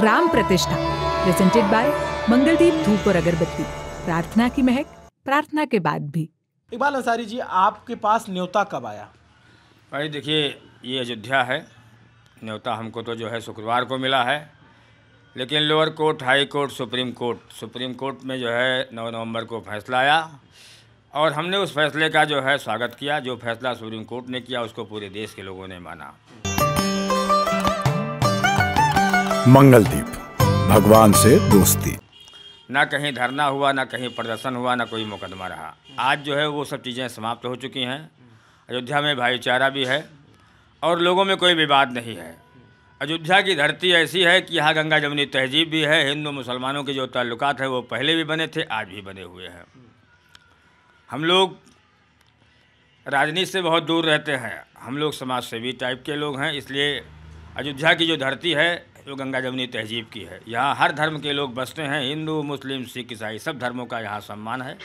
राम प्रतिष्ठा presented by Mangaldeep धूप और अगरबत्ती प्रार्थना की महक प्रार्थना के बाद भी इकबाल अंसारी जी आपके पास न्योता कब आया भाई देखिए ये अयोध्या है न्योता हमको तो जो है शुक्रवार को मिला है लेकिन lower court high court supreme court supreme court में जो है नौ नवंबर को फैसला आया और हमने उस फैसले का जो है स्वागत किया जो फैसला सुप्रीम कोर्ट ने किया उसको पूरे देश के लोगों ने माना मंगलदीप भगवान से दोस्ती ना कहीं धरना हुआ ना कहीं प्रदर्शन हुआ ना कोई मुकदमा रहा आज जो है वो सब चीज़ें समाप्त हो चुकी हैं अयोध्या में भाईचारा भी है और लोगों में कोई विवाद नहीं है अयोध्या की धरती ऐसी है कि यहाँ गंगा जमुनी तहजीब भी है हिंदू मुसलमानों के जो ताल्लुक हैं वो पहले भी बने थे आज भी बने हुए हैं हम लोग राजनीति से बहुत दूर रहते हैं हम लोग समाज सेवी टाइप के लोग हैं इसलिए अयोध्या की जो धरती है जो गंगा जमुनी तहजीब की है यहाँ हर धर्म के लोग बसते हैं हिंदू मुस्लिम सिख ईसाई सब धर्मों का यहाँ सम्मान है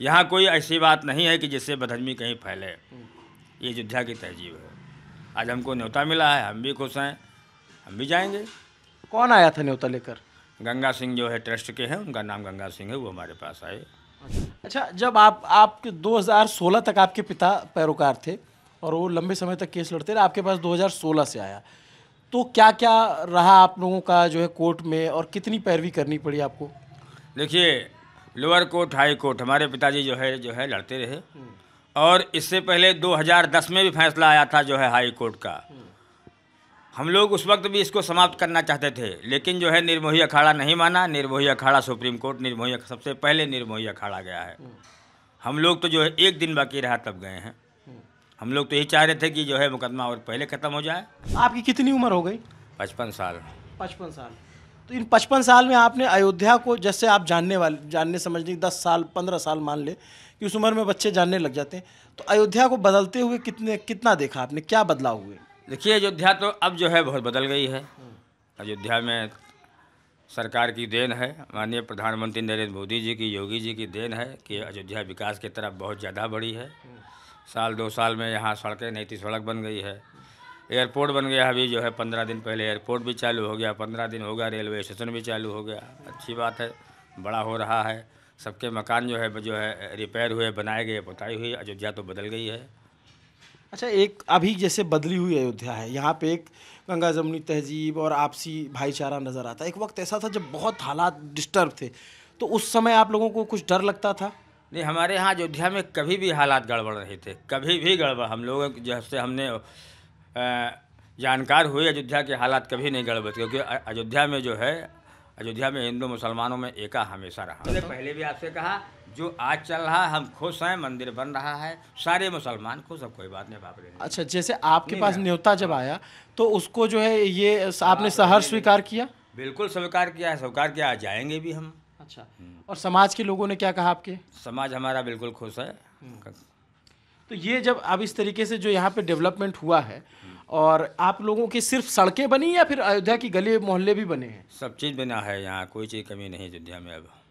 यहाँ कोई ऐसी बात नहीं है कि जिससे बदहजमी कहीं फैले ये अयोध्या की तहजीब है आज हमको न्योता मिला है हम भी खुश हैं हम भी जाएंगे कौन आया था न्योता लेकर गंगा सिंह जो है ट्रस्ट के हैं उनका नाम गंगा सिंह है वो हमारे पास आए अच्छा जब आप आपके 2016 तक आपके पिता पैरोकार थे और वो लंबे समय तक केस लड़ते रहे आपके पास 2016 से आया तो क्या क्या रहा आप लोगों का जो है कोर्ट में और कितनी पैरवी करनी पड़ी आपको देखिए लोअर कोर्ट हाई कोर्ट हमारे पिताजी जो है जो है लड़ते रहे और इससे पहले 2010 में भी फैसला आया था जो है हाई कोर्ट का हम लोग उस वक्त भी इसको समाप्त करना चाहते थे लेकिन जो है निर्मोही अखाड़ा नहीं माना निर्मोही अखाड़ा सुप्रीम कोर्ट निर्मोही सबसे पहले निर्मोही अखाड़ा गया है हम लोग तो जो है एक दिन बाकी रहा तब गए हैं हम लोग तो यही चाह रहे थे कि जो है मुकदमा और पहले ख़त्म हो जाए आपकी कितनी उम्र हो गई पचपन साल पचपन साल तो इन पचपन साल में आपने अयोध्या को जैसे आप जानने वाले जानने समझने दस साल पंद्रह साल मान ले कि उस उम्र में बच्चे जानने लग जाते हैं तो अयोध्या को बदलते हुए कितने कितना देखा आपने क्या बदलाव हुए देखिए अयोध्या तो अब जो है बहुत बदल गई है अयोध्या में सरकार की देन है माननीय प्रधानमंत्री नरेंद्र मोदी जी की योगी जी की देन है कि अयोध्या विकास की तरफ बहुत ज़्यादा बढ़ी है साल दो साल में यहाँ सड़कें नहीं थी तो सड़क बन गई है एयरपोर्ट बन गया अभी जो है पंद्रह दिन पहले एयरपोर्ट भी चालू हो गया पंद्रह दिन हो गया रेलवे स्टेशन भी चालू हो गया अच्छी बात है बड़ा हो रहा है सबके मकान जो है जो है रिपेयर हुए बनाए गए बताई हुई अयोध्या तो बदल गई है अच्छा एक अभी जैसे बदली हुई अयोध्या है यहाँ पे एक गंगा जमुनी तहजीब और आपसी भाईचारा नज़र आता है एक वक्त ऐसा था जब बहुत हालात डिस्टर्ब थे तो उस समय आप लोगों को कुछ डर लगता था नहीं हमारे यहाँ अयोध्या में कभी भी हालात गड़बड़ रहे थे कभी भी गड़बड़ हम लोगों जब जैसे हमने जानकार हुए अयोध्या के हालात कभी नहीं गड़बड़ क्योंकि अयोध्या में जो है अयोध्या में हिंदू मुसलमानों में एका हमेशा रहा मैंने पहले भी आपसे कहा जो आज चल रहा है हम खुश हैं मंदिर बन रहा है सारे मुसलमान खुश अब कोई बात नहीं बाप रहे अच्छा जैसे आपके पास न्योता जब हाँ। आया तो उसको जो है ये हाँ, आपने तो सहर स्वीकार किया बिल्कुल स्वीकार किया है स्वीकार किया जाएंगे भी हम अच्छा और समाज के लोगों ने क्या कहा आपके समाज हमारा बिल्कुल खुश है तो ये जब अब इस तरीके से जो यहाँ पे डेवलपमेंट हुआ है और आप लोगों की सिर्फ सड़कें बनी या फिर अयोध्या की गली मोहल्ले भी बने हैं सब चीज़ बना है यहाँ कोई चीज़ कमी नहीं अयोध्या में अब